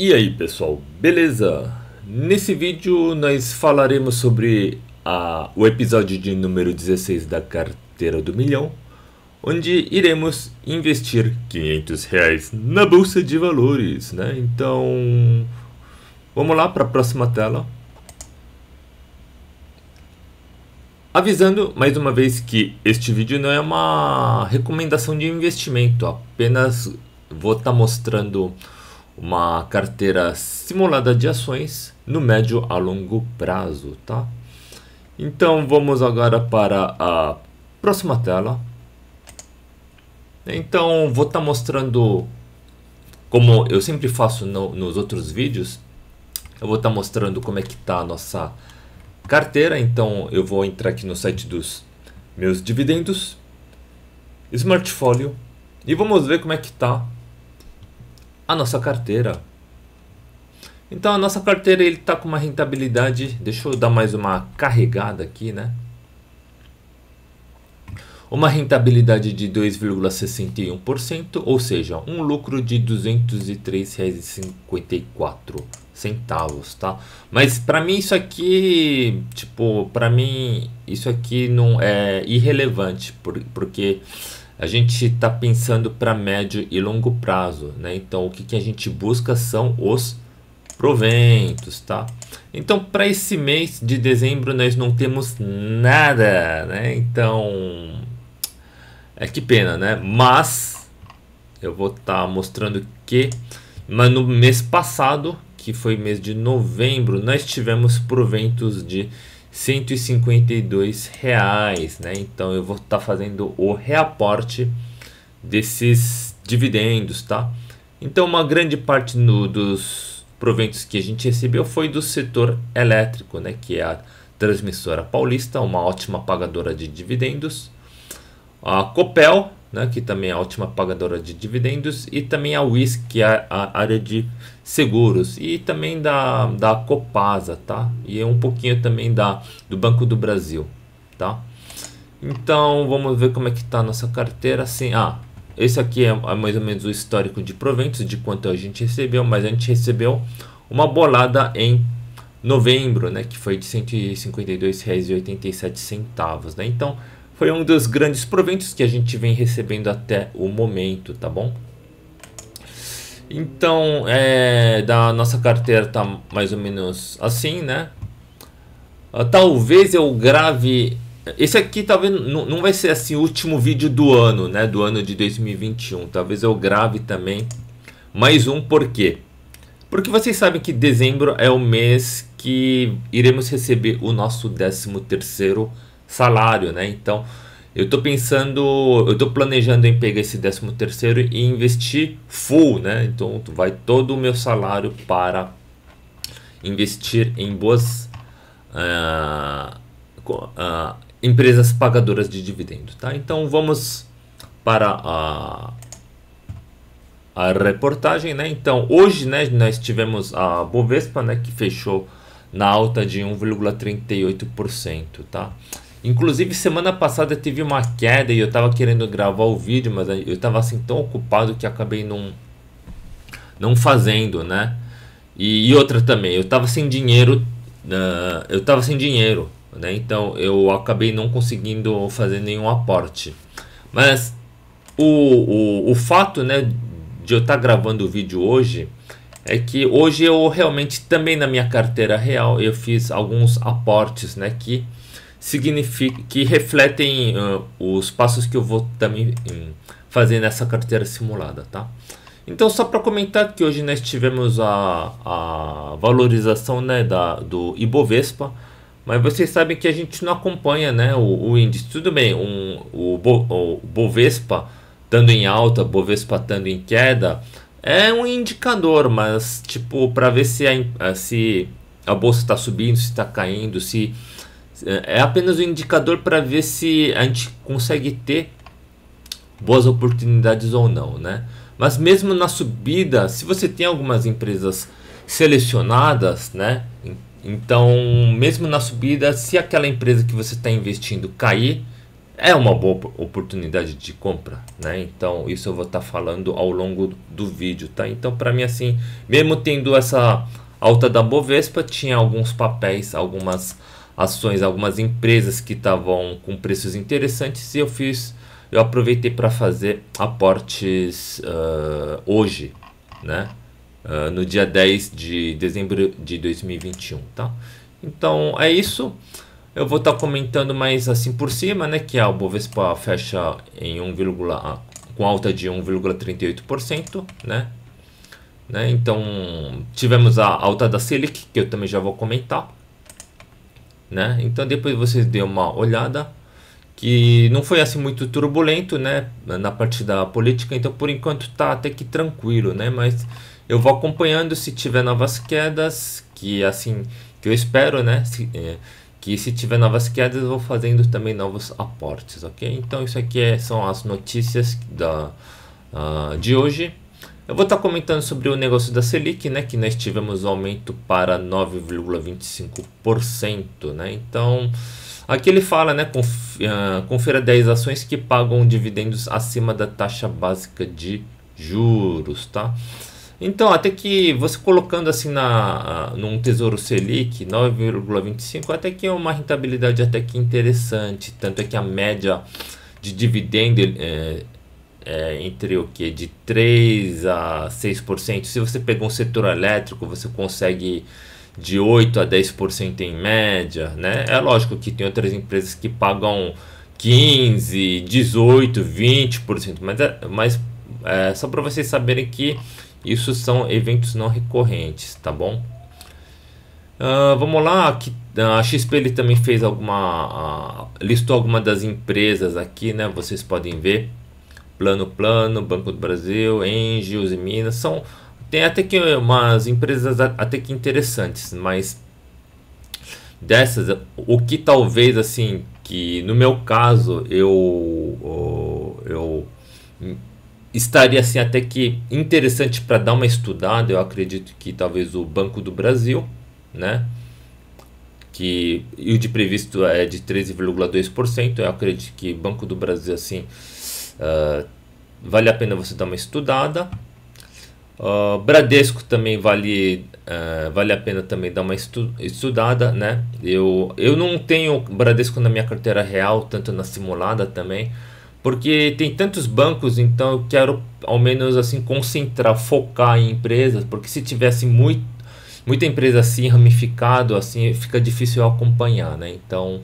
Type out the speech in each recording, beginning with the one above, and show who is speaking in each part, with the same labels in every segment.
Speaker 1: E aí pessoal, beleza? Nesse vídeo nós falaremos sobre a, o episódio de número 16 da Carteira do Milhão, onde iremos investir 500 reais na Bolsa de Valores, né? Então, vamos lá para a próxima tela. Avisando mais uma vez que este vídeo não é uma recomendação de investimento, apenas vou estar tá mostrando uma carteira simulada de ações no médio a longo prazo, tá? Então vamos agora para a próxima tela. Então vou estar tá mostrando, como eu sempre faço no, nos outros vídeos, eu vou estar tá mostrando como é que está a nossa carteira. Então eu vou entrar aqui no site dos meus dividendos, Smartfolio, e vamos ver como é que está a nossa carteira. Então a nossa carteira ele está com uma rentabilidade, deixa eu dar mais uma carregada aqui, né? Uma rentabilidade de 2,61%, ou seja, um lucro de R$ 203,54 centavos, tá? Mas para mim isso aqui, tipo, para mim isso aqui não é irrelevante, por, porque a gente está pensando para médio e longo prazo, né? Então, o que, que a gente busca são os proventos, tá? Então, para esse mês de dezembro, nós não temos nada, né? Então, é que pena, né? Mas, eu vou estar tá mostrando que, mas no mês passado, que foi mês de novembro, nós tivemos proventos de 152 reais, né? Então eu vou estar tá fazendo o reaporte desses dividendos, tá? Então uma grande parte no, dos proventos que a gente recebeu foi do setor elétrico, né? Que é a transmissora paulista, uma ótima pagadora de dividendos. A Copel, né, que também é a última pagadora de dividendos, e também a WISC, que é a área de seguros, e também da, da Copasa, tá? E um pouquinho também da, do Banco do Brasil, tá? Então, vamos ver como é que está a nossa carteira. assim ah, esse aqui é, é mais ou menos o histórico de proventos, de quanto a gente recebeu, mas a gente recebeu uma bolada em novembro, né, que foi de R$ 152,87, né? Então, foi um dos grandes proventos que a gente vem recebendo até o momento, tá bom? Então, é, da nossa carteira tá mais ou menos assim, né? Ah, talvez eu grave esse aqui talvez não vai ser assim o último vídeo do ano, né? Do ano de 2021. Talvez eu grave também mais um por quê? Porque vocês sabem que dezembro é o mês que iremos receber o nosso 13 terceiro salário, né? Então, eu estou pensando, eu estou planejando em pegar esse 13 terceiro e investir full, né? Então, vai todo o meu salário para investir em boas uh, uh, empresas pagadoras de dividendo, tá? Então, vamos para a a reportagem, né? Então, hoje, né, nós tivemos a Bovespa, né, que fechou na alta de 1,38%, tá? Inclusive, semana passada teve uma queda e eu tava querendo gravar o vídeo, mas eu tava assim tão ocupado que acabei não, não fazendo, né? E, e outra também, eu tava sem dinheiro, uh, eu tava sem dinheiro, né? Então eu acabei não conseguindo fazer nenhum aporte. Mas o, o, o fato, né, de eu estar tá gravando o vídeo hoje é que hoje eu realmente também na minha carteira real eu fiz alguns aportes, né? Que significa que refletem uh, os passos que eu vou também um, fazer nessa carteira simulada, tá? Então só para comentar que hoje nós tivemos a, a valorização né, da, do Ibovespa, mas vocês sabem que a gente não acompanha né, o, o índice. Tudo bem, um, o, Bo, o Bovespa estando em alta, Bovespa estando em queda, é um indicador, mas tipo para ver se a, se a bolsa está subindo, se está caindo, se é, é apenas um indicador para ver se a gente consegue ter boas oportunidades ou não, né? Mas mesmo na subida, se você tem algumas empresas selecionadas, né? Então, mesmo na subida, se aquela empresa que você está investindo cair, é uma boa oportunidade de compra, né? Então, isso eu vou estar tá falando ao longo do vídeo, tá? Então, para mim, assim, mesmo tendo essa alta da Bovespa, tinha alguns papéis, algumas ações, algumas empresas que estavam com preços interessantes e eu fiz, eu aproveitei para fazer aportes uh, hoje, né? Uh, no dia 10 de dezembro de 2021, tá? Então é isso. Eu vou estar tá comentando mais assim por cima, né? Que a Bovespa fecha em 1, ah, com alta de 1,38%, né? né? Então tivemos a alta da Selic, que eu também já vou comentar né? Então depois você deu uma olhada que não foi assim muito turbulento, né, na parte da política, então por enquanto tá até que tranquilo, né? Mas eu vou acompanhando se tiver novas quedas, que assim, que eu espero, né, se, é, que se tiver novas quedas eu vou fazendo também novos aportes, ok? Então isso aqui é, são as notícias da, uh, de hoje. Eu vou estar comentando sobre o negócio da Selic, né, que nós tivemos um aumento para 9,25%, né? Então, aqui ele fala, né, ah, confira 10 ações que pagam dividendos acima da taxa básica de juros, tá? Então, até que você colocando assim na, ah, num Tesouro Selic 9,25, até que é uma rentabilidade até que interessante. Tanto é que a média de dividendo é, é, entre o que? De 3 a 6%. Se você pegou um setor elétrico, você consegue de 8 a 10% em média, né? É lógico que tem outras empresas que pagam 15, 18, 20%, mas, é, mas é, só para vocês saberem que isso são eventos não recorrentes, tá bom? Uh, vamos lá, que a XP ele também fez alguma, uh, listou alguma das empresas aqui, né? Vocês podem ver. Plano Plano, Banco do Brasil, Engie, e Minas, são tem até que umas empresas até que interessantes, mas dessas, o que talvez assim, que no meu caso eu eu estaria assim até que interessante para dar uma estudada, eu acredito que talvez o Banco do Brasil, né? Que e o de previsto é de 13,2%, eu acredito que Banco do Brasil assim, ah, vale a pena você dar uma estudada. Uh, Bradesco também vale, uh, vale a pena também dar uma estu estudada, né? Eu, eu não tenho Bradesco na minha carteira real, tanto na simulada também, porque tem tantos bancos, então eu quero ao menos assim concentrar, focar em empresas, porque se tivesse muito, muita empresa assim ramificado, assim fica difícil acompanhar, né? Então,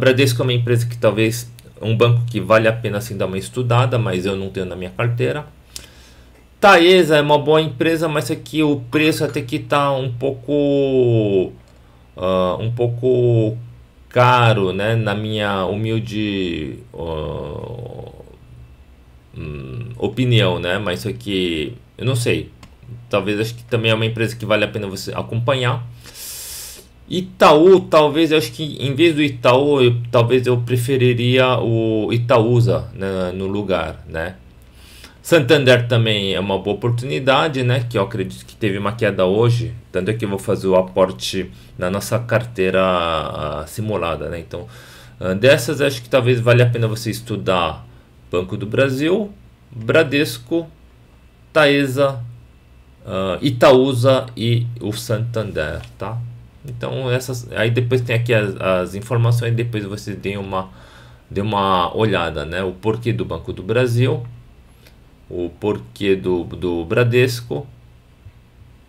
Speaker 1: Bradesco é uma empresa que talvez um banco que vale a pena assim dar uma estudada, mas eu não tenho na minha carteira. Taesa é uma boa empresa, mas aqui é o preço até que tá um pouco uh, um pouco caro, né, na minha humilde uh, opinião, né? Mas isso é aqui eu não sei. Talvez acho que também é uma empresa que vale a pena você acompanhar. Itaú, talvez, eu acho que em vez do Itaú, eu, talvez eu preferiria o Itaúsa né, no lugar, né? Santander também é uma boa oportunidade, né? Que eu acredito que teve uma queda hoje, tanto é que eu vou fazer o aporte na nossa carteira ah, simulada, né? Então, ah, dessas, acho que talvez vale a pena você estudar Banco do Brasil, Bradesco, Taesa, ah, Itaúsa e o Santander, tá? Então essas aí depois tem aqui as, as informações, depois vocês dêem uma dê uma olhada, né? O porquê do Banco do Brasil, o porquê do, do Bradesco,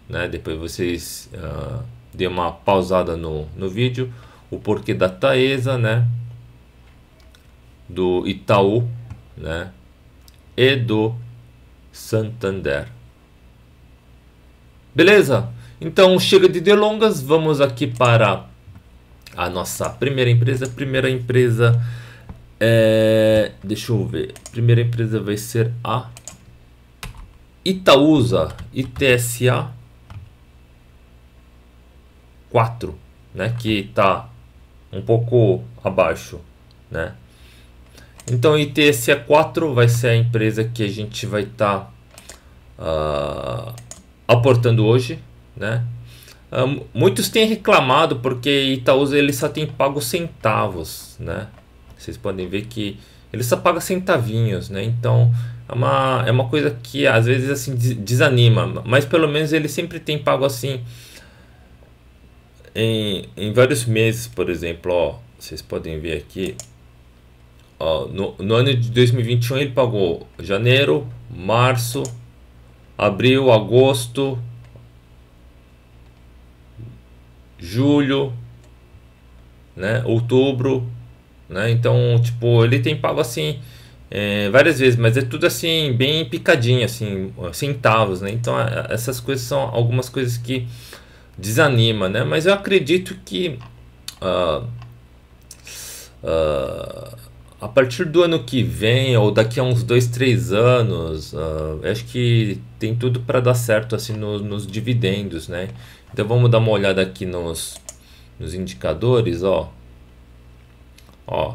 Speaker 1: né? Depois vocês uh, dê uma pausada no, no vídeo, o porquê da Taesa, né? Do Itaú, né? E do Santander. Beleza? Então, chega de delongas, vamos aqui para a nossa primeira empresa. Primeira empresa é, deixa eu ver. Primeira empresa vai ser a Itaúsa, ITSA 4, né, que está um pouco abaixo, né? Então, ITSA 4 vai ser a empresa que a gente vai estar tá, uh, aportando hoje, né? Uh, muitos têm reclamado porque Itaúsa ele só tem pago centavos, né? Vocês podem ver que ele só paga centavinhos, né? Então é uma, é uma coisa que às vezes assim desanima, mas pelo menos ele sempre tem pago assim em, em vários meses, por exemplo, ó, vocês podem ver aqui, ó, no, no ano de 2021 ele pagou janeiro, março, abril, agosto, julho, né, outubro, né? Então, tipo, ele tem pago assim é, várias vezes, mas é tudo assim bem picadinho, assim centavos, né? Então, essas coisas são algumas coisas que desanima, né? Mas eu acredito que uh, uh, a partir do ano que vem ou daqui a uns dois, três anos, uh, acho que tem tudo para dar certo assim no, nos dividendos, né? Então vamos dar uma olhada aqui nos, nos indicadores, ó. Ó,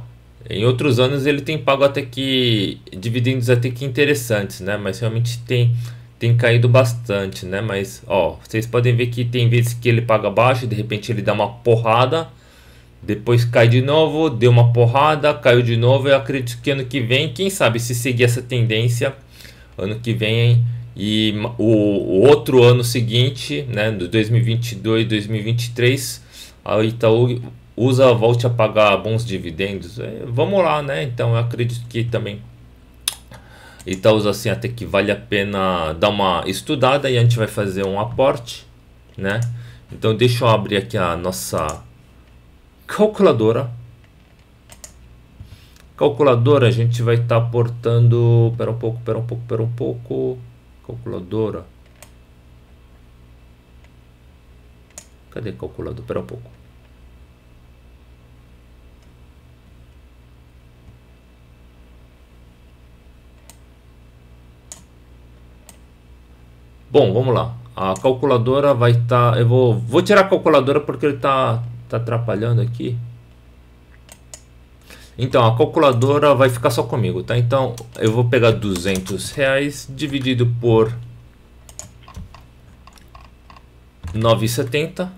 Speaker 1: em outros anos ele tem pago até que dividendos até que interessantes, né? Mas realmente tem tem caído bastante, né? Mas ó, vocês podem ver que tem vezes que ele paga baixo, de repente ele dá uma porrada, depois cai de novo, deu uma porrada, caiu de novo. Eu acredito que ano que vem, quem sabe se seguir essa tendência, ano que vem e o, o outro ano seguinte, né, do 2022 2023, a Itaú usa volte a pagar bons dividendos. É, vamos lá, né? Então eu acredito que também Itaú assim até que vale a pena dar uma estudada e a gente vai fazer um aporte, né? Então deixa eu abrir aqui a nossa calculadora. Calculadora, a gente vai estar tá aportando, espera um pouco, espera um pouco, espera um pouco. Calculadora. Cadê calculador? Espera um pouco. Bom, vamos lá. A calculadora vai estar... Tá, eu vou, vou tirar a calculadora porque ele está tá atrapalhando aqui. Então, a calculadora vai ficar só comigo, tá? Então, eu vou pegar 200 reais dividido por 9,70.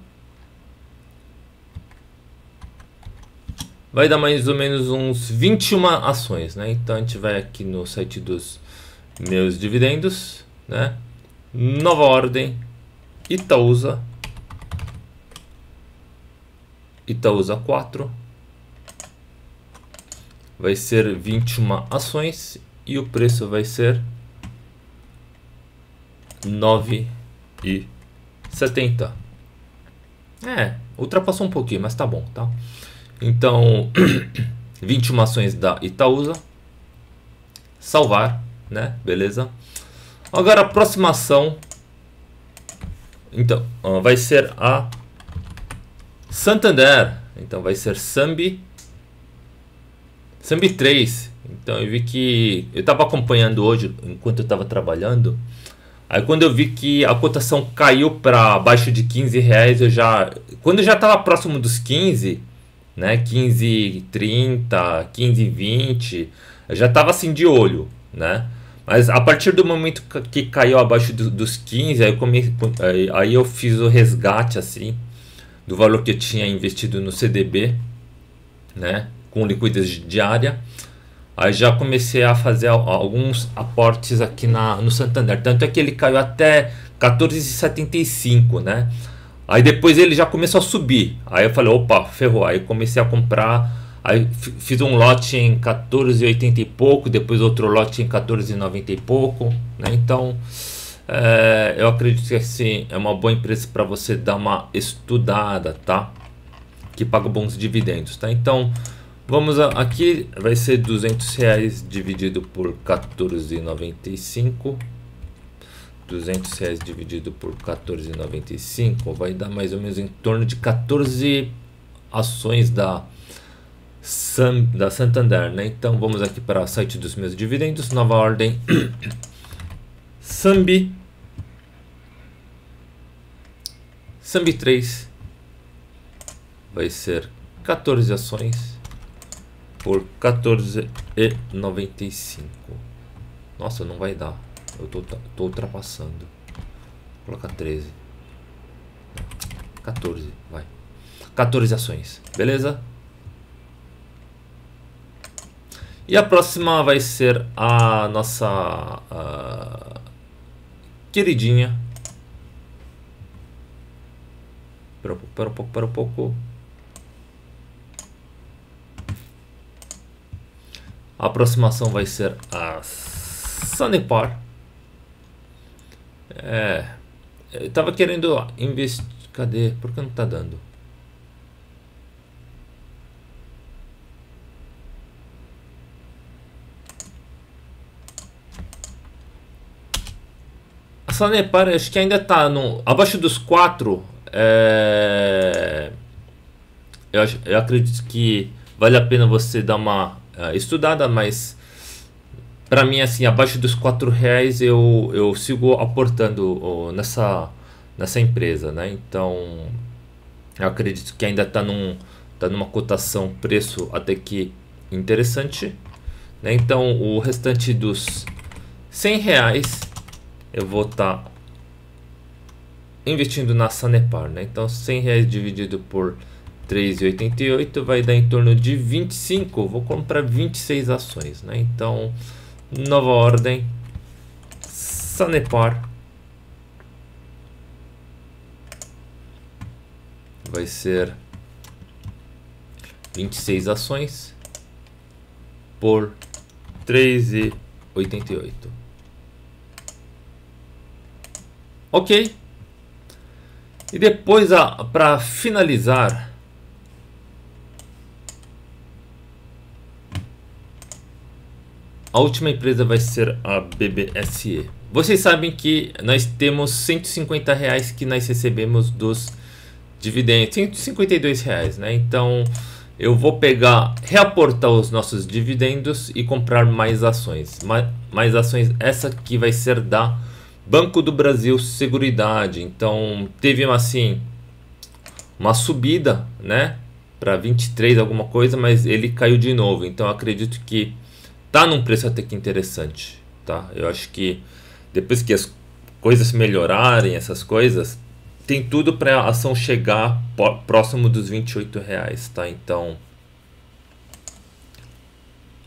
Speaker 1: Vai dar mais ou menos uns 21 ações, né? Então, a gente vai aqui no site dos meus dividendos, né? Nova Ordem, Itaúsa, Itaúsa 4, vai ser 21 ações e o preço vai ser 9,70. É, ultrapassou um pouquinho, mas tá bom, tá? Então, 21 ações da Itaúsa. Salvar, né? Beleza? Agora a próxima ação então, ah, vai ser a Santander. Então vai ser Sambi Sambi 3. Então eu vi que. Eu estava acompanhando hoje enquanto eu estava trabalhando. Aí quando eu vi que a cotação caiu para abaixo de 15 reais, eu já. Quando eu já estava próximo dos 15, né? 15,30, 15,20, eu já estava assim de olho, né? Mas a partir do momento que caiu abaixo do, dos 15, aí eu, come, aí, aí eu fiz o resgate assim do valor que eu tinha investido no CDB, né? com liquidez diária. Aí já comecei a fazer alguns aportes aqui na, no Santander. Tanto é que ele caiu até 14,75, né? Aí depois ele já começou a subir. Aí eu falei, opa, ferrou. Aí comecei a comprar. Aí fiz um lote em 14,80 e pouco, depois outro lote em 14,90 e pouco, né? Então, é, eu acredito que assim é uma boa empresa para você dar uma estudada, tá? Que paga bons dividendos, tá? Então, Vamos a, aqui, vai ser 200 reais dividido por 14,95. 200 reais dividido por 14,95 vai dar mais ou menos em torno de 14 ações da, San, da Santander, né? Então vamos aqui para o site dos meus dividendos, nova ordem, Sambi, Sambi 3 vai ser 14 ações por 14,95. Nossa, não vai dar. Eu tô, tô ultrapassando. Vou colocar 13. 14, vai. 14 ações, beleza? E a próxima vai ser a nossa a queridinha. Espera um pouco, espera um pouco, espera um pouco. A aproximação vai ser a Sanepar. É. Eu tava querendo ah, investir. Cadê? Por que não tá dando? A Sanepar acho que ainda tá no. Abaixo dos 4. É... Eu, eu acredito que vale a pena você dar uma uh, estudada, mas para mim assim abaixo dos quatro reais eu, eu sigo aportando nessa nessa empresa né então eu acredito que ainda está num tá numa cotação preço até que interessante né então o restante dos cem reais eu vou estar tá investindo na Sanepar né então cem reais dividido por 3,88 vai dar em torno de 25. Vou comprar 26 ações, né? Então, nova ordem. Sanepar. Vai ser 26 ações por 3,88. Ok. E depois, ah, para finalizar, A última empresa vai ser a BBSE. Vocês sabem que nós temos 150 reais que nós recebemos dos dividendos, 152 reais, né? Então eu vou pegar, reaportar os nossos dividendos e comprar mais ações. Mais, mais ações, essa que vai ser da Banco do Brasil Seguridade. Então teve assim uma subida, né? Para 23 alguma coisa, mas ele caiu de novo. Então acredito que tá num preço até que interessante, tá? Eu acho que depois que as coisas melhorarem, essas coisas, tem tudo para a ação chegar próximo dos 28 reais, tá? Então,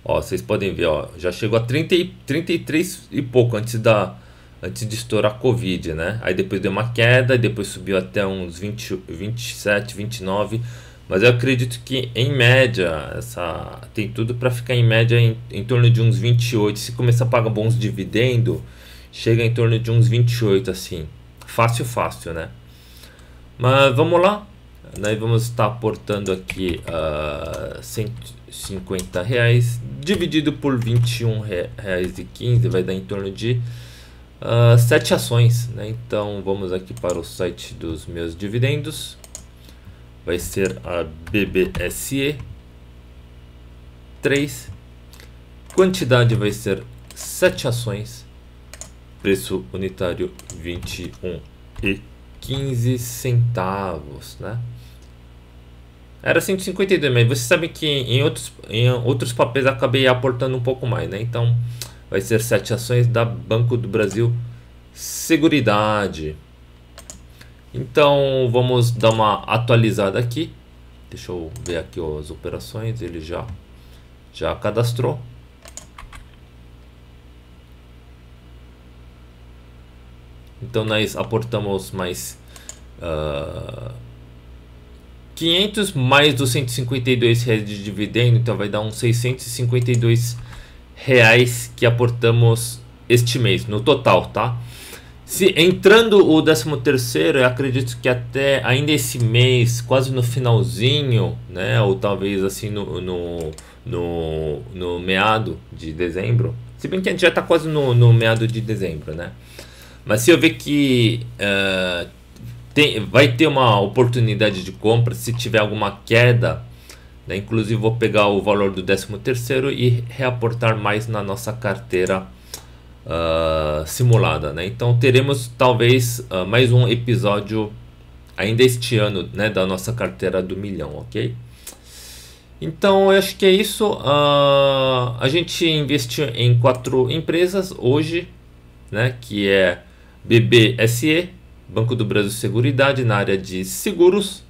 Speaker 1: ó, vocês podem ver, ó, já chegou a 30 e, 33 e pouco antes da antes de estourar a Covid, né? Aí depois deu uma queda, depois subiu até uns 20, 27, 29 mas eu acredito que em média, essa tem tudo para ficar em média em, em torno de uns 28. Se começar a pagar bons dividendos, chega em torno de uns 28 assim. Fácil, fácil, né? Mas vamos lá. nós vamos estar aportando aqui uh, ah, 150 reais dividido por 21 reais e 15 vai dar em torno de uh, ah, 7 ações. Né? Então vamos aqui para o site dos meus dividendos vai ser a BBSE 3. Quantidade vai ser 7 ações. Preço unitário 21 e 15 centavos, né? Era 152, mas você sabe que em outros, em outros papéis acabei aportando um pouco mais, né? Então vai ser 7 ações da Banco do Brasil Seguridade. Então vamos dar uma atualizada aqui. Deixa eu ver aqui as operações, ele já já cadastrou. Então nós aportamos mais uh, ah, 500 mais 252 reais de dividendo, então vai dar uns 652 reais que aportamos este mês no total, tá? Se entrando o 13 terceiro eu acredito que até ainda esse mês, quase no finalzinho, né, ou talvez assim no, no, no, no meado de dezembro, se bem que a gente já está quase no, no meado de dezembro, né? Mas se eu ver que uh, tem, vai ter uma oportunidade de compra, se tiver alguma queda, né, inclusive vou pegar o valor do 13 terceiro e reaportar mais na nossa carteira uh, simulada, né? Então teremos talvez uh, mais um episódio ainda este ano, né, da nossa carteira do milhão, ok? Então eu acho que é isso. Uh, a gente investiu em quatro empresas hoje, né, que é BBSE, Banco do Brasil Seguridade na área de seguros,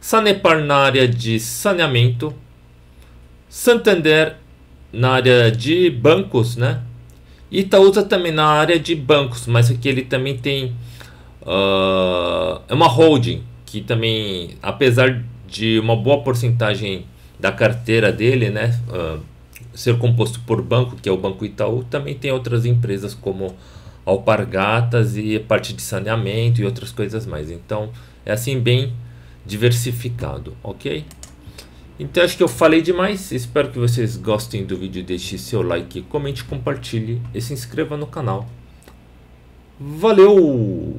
Speaker 1: Sanepar na área de saneamento, Santander na área de bancos, né? Itaú está também na área de bancos, mas aqui ele também tem uh, é uma holding que também, apesar de uma boa porcentagem da carteira dele, né, uh, ser composto por banco, que é o Banco Itaú, também tem outras empresas como Alpargatas e parte de saneamento e outras coisas mais. Então, é assim bem diversificado, ok? Então acho que eu falei demais, espero que vocês gostem do vídeo, deixe seu like, comente, compartilhe e se inscreva no canal. Valeu!